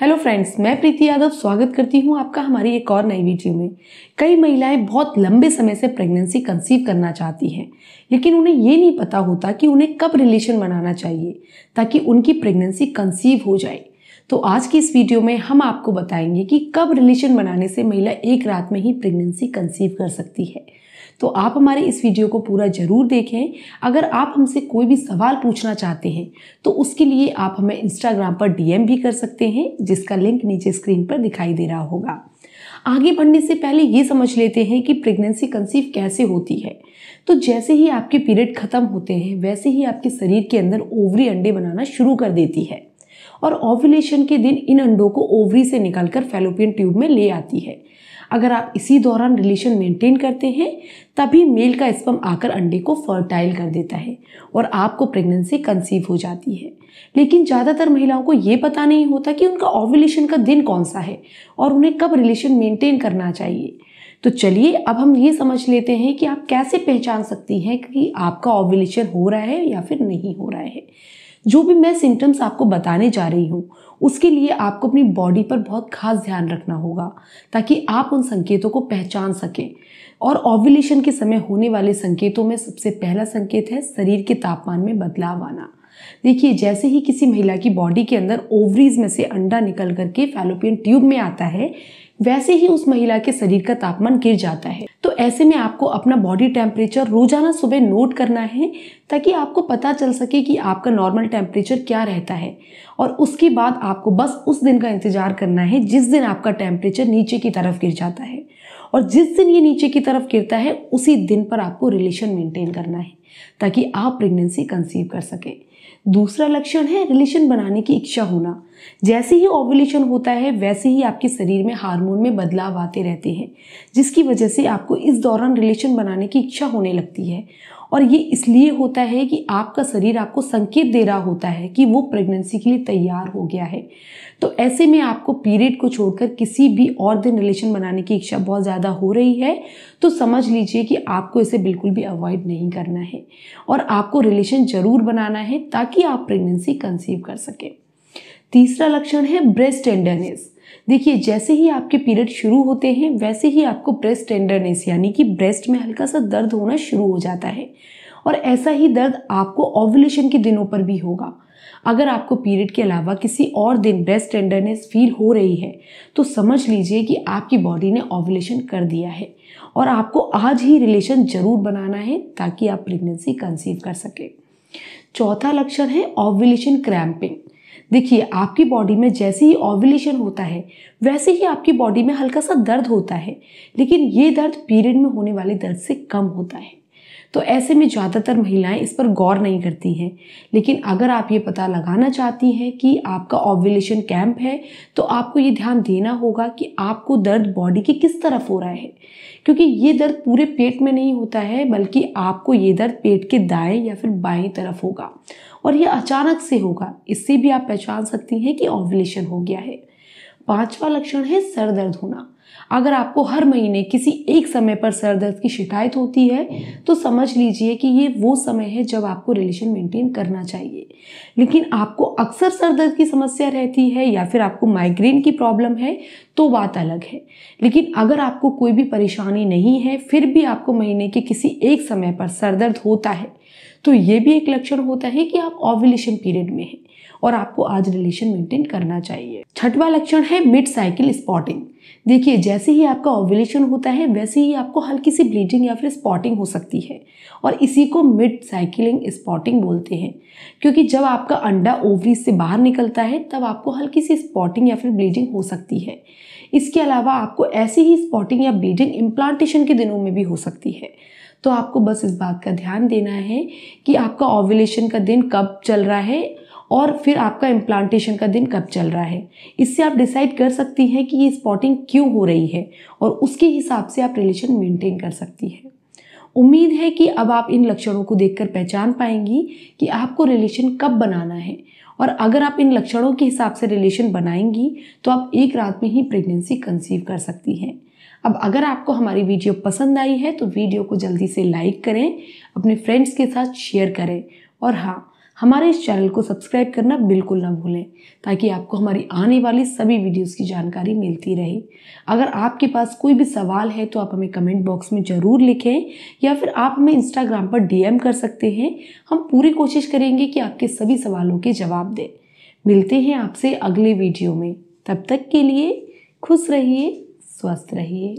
hello friends मैं प्रीति यादव स्वागत करती हूँ आपका हमारी एक और नई वीडियो में कई महिलाएं बहुत लंबे समय से प्रेगनेंसी कंसीव करना चाहती हैं लेकिन उन्हें ये नहीं पता होता कि उन्हें कब रिलेशन बनाना चाहिए ताकि उनकी प्रेगनेंसी कंसीव हो जाए तो आज की इस वीडियो में हम आपको बताएंगे कि कब रिलेशन बनाने से महिला एक रात में ही प्रेगनेंसी कंसीव कर सकती है तो आप हमारे इस वीडियो को पूरा ज़रूर देखें अगर आप हमसे कोई भी सवाल पूछना चाहते हैं तो उसके लिए आप हमें इंस्टाग्राम पर डीएम भी कर सकते हैं जिसका लिंक नीचे स्क्रीन पर दिखाई दे रहा होगा आगे बढ़ने से पहले ये समझ लेते हैं कि प्रेगनेंसी कंसीव कैसे होती है तो जैसे ही आपके पीरियड ख़त्म होते हैं वैसे ही आपके शरीर के अंदर ओवरी अंडे बनाना शुरू कर देती है और ओव्यूलेशन के दिन इन अंडों को ओवरी से निकालकर फेलोपियन ट्यूब में ले आती है अगर आप इसी दौरान रिलेशन मेंटेन करते हैं तभी मेल का स्पम आकर अंडे को फर्टाइल कर देता है और आपको प्रेगनेंसी कंसीव हो जाती है लेकिन ज़्यादातर महिलाओं को ये पता नहीं होता कि उनका ओवुलेशन का दिन कौन सा है और उन्हें कब रिलेशन मेंटेन करना चाहिए तो चलिए अब हम ये समझ लेते हैं कि आप कैसे पहचान सकती हैं कि आपका ओवुलेशन हो रहा है या फिर नहीं हो रहा है जो भी मैं सिम्टम्स आपको बताने जा रही हूँ उसके लिए आपको अपनी बॉडी पर बहुत खास ध्यान रखना होगा ताकि आप उन संकेतों को पहचान सकें और ओव्यूलेशन के समय होने वाले संकेतों में सबसे पहला संकेत है शरीर के तापमान में बदलाव आना देखिए जैसे ही किसी महिला की बॉडी के अंदर ओवरीज में से अंडा निकल करके फैलोपियन ट्यूब में आता है वैसे ही उस महिला के शरीर का तापमान गिर जाता है तो ऐसे में आपको अपना बॉडी टेम्परेचर रोजाना सुबह नोट करना है ताकि आपको पता चल सके कि आपका नॉर्मल टेम्परेचर क्या रहता है और उसके बाद आपको बस उस दिन का इंतजार करना है जिस दिन आपका टेम्परेचर नीचे की तरफ गिर जाता है और जिस दिन ये नीचे की तरफ गिरता है उसी दिन पर आपको रिलेशन मेंटेन करना है ताकि आप प्रेगनेंसी कंसीव कर सकें दूसरा लक्षण है रिलेशन बनाने की इच्छा होना जैसे ही ओवुलेशन होता है वैसे ही आपके शरीर में हार्मोन में बदलाव आते रहते हैं जिसकी वजह से आपको इस दौरान रिलेशन बनाने की इच्छा होने लगती है और ये इसलिए होता है कि आपका शरीर आपको संकेत दे रहा होता है कि वो प्रेगनेंसी के लिए तैयार हो गया है तो ऐसे में आपको पीरियड को छोड़कर किसी भी और दिन रिलेशन बनाने की इच्छा बहुत ज़्यादा हो रही है तो समझ लीजिए कि आपको इसे बिल्कुल भी अवॉइड नहीं करना है और आपको रिलेशन ज़रूर बनाना है ताकि आप प्रेगनेंसी कंसीव कर सकें तीसरा लक्षण है ब्रेस्ट टेंडरनेस देखिए जैसे ही आपके पीरियड शुरू होते हैं वैसे ही आपको ब्रेस्ट टेंडरनेस यानी कि ब्रेस्ट में हल्का सा दर्द होना शुरू हो जाता है और ऐसा ही दर्द आपको ओवुलेशन के दिनों पर भी होगा अगर आपको पीरियड के अलावा किसी और दिन ब्रेस्ट टेंडरनेस फील हो रही है तो समझ लीजिए कि आपकी बॉडी ने ओवुलेशन कर दिया है और आपको आज ही रिलेशन जरूर बनाना है ताकि आप प्रेगनेंसी कंसीव कर सकें चौथा लक्षण है ओवुलेशन क्रैम्पिंग देखिए आपकी बॉडी में जैसे ही ऑवुलेशन होता है वैसे ही आपकी बॉडी में हल्का सा दर्द होता है लेकिन ये दर्द पीरियड में होने वाले दर्द से कम होता है तो ऐसे में ज़्यादातर महिलाएं इस पर गौर नहीं करती हैं लेकिन अगर आप ये पता लगाना चाहती हैं कि आपका ओव्यूलेशन कैंप है तो आपको ये ध्यान देना होगा कि आपको दर्द बॉडी के किस तरफ हो रहा है क्योंकि ये दर्द पूरे पेट में नहीं होता है बल्कि आपको ये दर्द पेट के दाएँ या फिर बाएँ तरफ होगा और ये अचानक से होगा इससे भी आप पहचान सकती हैं कि ओव्यूलेशन हो गया है पांचवा लक्षण है सर दर्द होना अगर आपको हर महीने किसी एक समय पर सर दर्द की शिकायत होती है तो समझ लीजिए कि ये वो समय है जब आपको रिलेशन मेंटेन करना चाहिए लेकिन आपको अक्सर सर दर्द की समस्या रहती है या फिर आपको माइग्रेन की प्रॉब्लम है तो बात अलग है लेकिन अगर आपको कोई भी परेशानी नहीं है फिर भी आपको महीने के किसी एक समय पर सर दर्द होता है तो ये भी एक लक्षण होता है कि आप ओविलेशन पीरियड में हैं और आपको आज रिलेशन मेंटेन करना चाहिए छठवा लक्षण है मिड साइकिल स्पॉटिंग देखिए जैसे ही आपका ओवुलेशन होता है वैसे ही आपको हल्की सी ब्लीडिंग या फिर स्पॉटिंग हो सकती है और इसी को मिड साइकिलिंग स्पॉटिंग बोलते हैं क्योंकि जब आपका अंडा ओवरी से बाहर निकलता है तब आपको हल्की सी स्पॉटिंग या फिर ब्लीडिंग हो सकती है इसके अलावा आपको ऐसी ही स्पॉटिंग या ब्लीडिंग इम्प्लांटेशन के दिनों में भी हो सकती है तो आपको बस इस बात का ध्यान देना है कि आपका ओवुलेशन का दिन कब चल रहा है और फिर आपका इम्प्लांटेशन का दिन कब चल रहा है इससे आप डिसाइड कर सकती हैं कि ये स्पॉटिंग क्यों हो रही है और उसके हिसाब से आप रिलेशन मेंटेन कर सकती है उम्मीद है कि अब आप इन लक्षणों को देखकर पहचान पाएंगी कि आपको रिलेशन कब बनाना है और अगर आप इन लक्षणों के हिसाब से रिलेशन बनाएंगी तो आप एक रात में ही प्रेगनेंसी कंसीव कर सकती हैं अब अगर आपको हमारी वीडियो पसंद आई है तो वीडियो को जल्दी से लाइक करें अपने फ्रेंड्स के साथ शेयर करें और हाँ हमारे इस चैनल को सब्सक्राइब करना बिल्कुल ना भूलें ताकि आपको हमारी आने वाली सभी वीडियोस की जानकारी मिलती रहे अगर आपके पास कोई भी सवाल है तो आप हमें कमेंट बॉक्स में ज़रूर लिखें या फिर आप हमें इंस्टाग्राम पर डीएम कर सकते हैं हम पूरी कोशिश करेंगे कि आपके सभी सवालों के जवाब दें मिलते हैं आपसे अगले वीडियो में तब तक के लिए खुश रहिए स्वस्थ रहिए